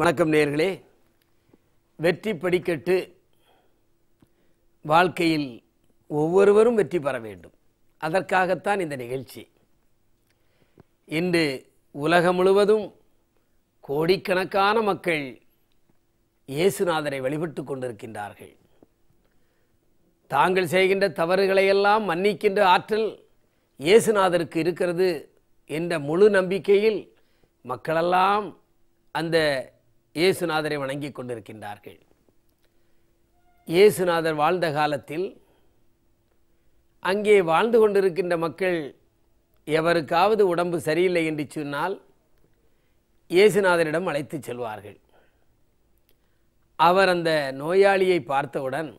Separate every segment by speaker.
Speaker 1: வணக்கம் நேர்களே வெற்றி படிக்கட்டு வாழ்க்கையில் ஒவ்வொருவரும் வெற்றி பெற வேண்டும் அதற்காகத்தான் இந்த நிகழ்ச்சி இன்று உலகம் முழுவதும் கோடிக்கணக்கான மக்கள் இயேசுநாதரை வழிபட்டு கொண்டிருக்கின்றார்கள் தாங்கள் செய்கின்ற தவறுகளையெல்லாம் மன்னிக்கின்ற ஆற்றல் இயேசுநாதருக்கு இருக்கிறது என்ற முழு நம்பிக்கையில் மக்களெல்லாம் அந்த இயேசுநாதரை வணங்கி கொண்டிருக்கின்றார்கள் இயேசுநாதர் வாழ்ந்த காலத்தில் அங்கே வாழ்ந்து கொண்டிருக்கின்ற மக்கள் எவருக்காவது உடம்பு சரியில்லை என்று சொன்னால் இயேசுநாதரிடம் அழைத்து செல்வார்கள் அவர் அந்த நோயாளியை பார்த்தவுடன்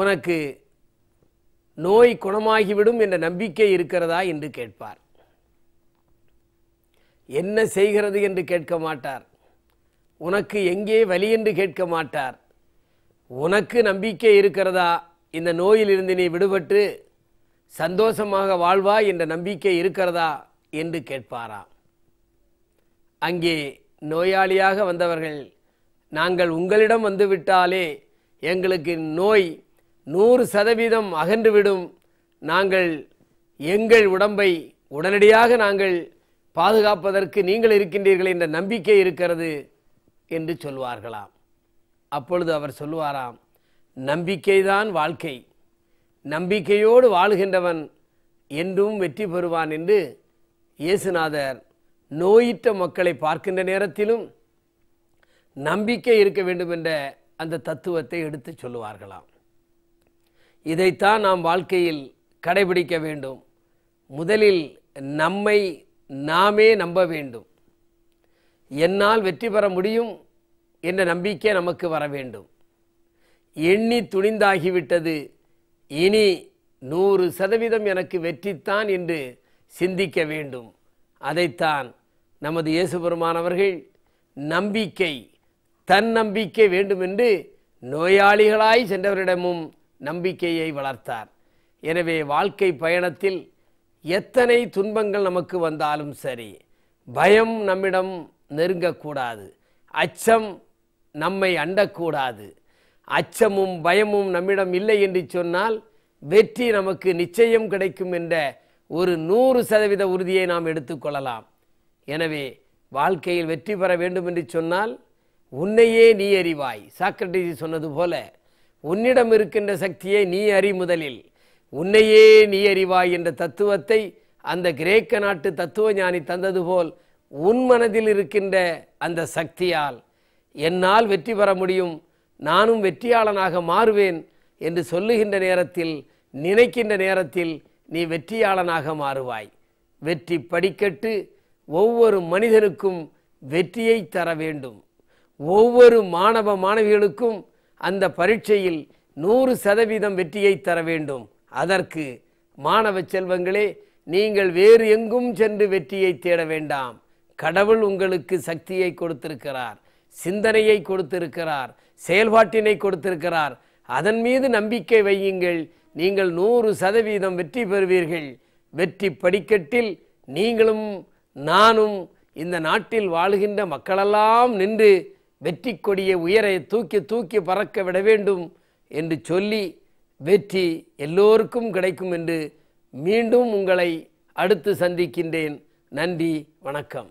Speaker 1: உனக்கு நோய் குணமாகிவிடும் என்ற நம்பிக்கை இருக்கிறதா என்று கேட்பார் என்ன செய்கிறது என்று கேட்க மாட்டார் உனக்கு எங்கே வலி என்று கேட்க மாட்டார் உனக்கு நம்பிக்கை இருக்கிறதா இந்த நோயிலிருந்து நீ விடுபட்டு சந்தோஷமாக வாழ்வா என்ற நம்பிக்கை இருக்கிறதா என்று கேட்பாராம் அங்கே நோயாளியாக வந்தவர்கள் நாங்கள் உங்களிடம் வந்துவிட்டாலே எங்களுக்கு நோய் நூறு சதவீதம் அகன்றுவிடும் நாங்கள் எங்கள் உடம்பை உடனடியாக நாங்கள் பாதுகாப்பதற்கு நீங்கள் இருக்கின்றீர்கள் என்ற நம்பிக்கை இருக்கிறது என்று சொல்வார்களாம் அப்பொழுது அவர் சொல்லுவாராம் நம்பிக்கைதான் வாழ்க்கை நம்பிக்கையோடு வாழ்கின்றவன் என்றும் வெற்றி பெறுவான் என்று இயேசுநாதர் நோயிட்ட மக்களை பார்க்கின்ற நேரத்திலும் நம்பிக்கை இருக்க வேண்டும் என்ற அந்த தத்துவத்தை எடுத்து சொல்லுவார்களாம் இதைத்தான் நாம் வாழ்க்கையில் கடைபிடிக்க வேண்டும் முதலில் நம்மை நாமே நம்ப வேண்டும் என்னால் வெற்றி பெற முடியும் என்ற நம்பிக்கை நமக்கு வர வேண்டும் எண்ணி துணிந்தாகிவிட்டது இனி நூறு சதவீதம் எனக்கு வெற்றித்தான் என்று சிந்திக்க வேண்டும் அதைத்தான் நமது இயேசுபெருமானவர்கள் நம்பிக்கை தன் நம்பிக்கை வேண்டுமென்று நோயாளிகளாய் சென்றவரிடமும் நம்பிக்கையை வளர்த்தார் எனவே வாழ்க்கை பயணத்தில் எத்தனை துன்பங்கள் நமக்கு வந்தாலும் சரி பயம் நம்மிடம் நெருங்கக்கூடாது அச்சம் நம்மை அண்டக்கூடாது அச்சமும் பயமும் நம்மிடம் இல்லை என்று சொன்னால் வெற்றி நமக்கு நிச்சயம் கிடைக்கும் என்ற ஒரு நூறு சதவீத உறுதியை நாம் எடுத்துக்கொள்ளலாம் எனவே வாழ்க்கையில் வெற்றி பெற வேண்டும் என்று சொன்னால் உன்னையே நீ அறிவாய் சாக்ரட்டிஸ் சொன்னது போல உன்னிடம் இருக்கின்ற சக்தியை நீ அறி முதலில் உன்னையே நீ அறிவாய் என்ற தத்துவத்தை அந்த கிரேக்க நாட்டு தத்துவ ஞானி தந்தது போல் உன் மனதில் இருக்கின்ற அந்த சக்தியால் என்னால் வெற்றி பெற முடியும் நானும் வெற்றியாளனாக மாறுவேன் என்று சொல்லுகின்ற நேரத்தில் நினைக்கின்ற நேரத்தில் நீ வெற்றியாளனாக மாறுவாய் வெற்றி படிக்கட்டு ஒவ்வொரு மனிதனுக்கும் வெற்றியை தர வேண்டும் ஒவ்வொரு மாணவ மாணவிகளுக்கும் அந்த பரீட்சையில் நூறு சதவீதம் வெற்றியை தர வேண்டும் அதற்கு மாணவ செல்வங்களே நீங்கள் வேறு எங்கும் சென்று வெற்றியை தேட வேண்டாம் கடவுள் உங்களுக்கு சக்தியை கொடுத்திருக்கிறார் சிந்தனையை கொடுத்திருக்கிறார் செயல்பாட்டினை கொடுத்திருக்கிறார் அதன் மீது நம்பிக்கை வையுங்கள் நீங்கள் நூறு சதவீதம் வெற்றி பெறுவீர்கள் வெற்றி படிக்கட்டில் நீங்களும் நானும் இந்த நாட்டில் வாழ்கின்ற மக்களெல்லாம் நின்று வெற்றி கொடியை உயரை தூக்கி தூக்கி பறக்க விட வேண்டும் என்று சொல்லி வெற்றி எல்லோருக்கும் கிடைக்கும் என்று மீண்டும் உங்களை அடுத்து சந்திக்கின்றேன் நன்றி வணக்கம்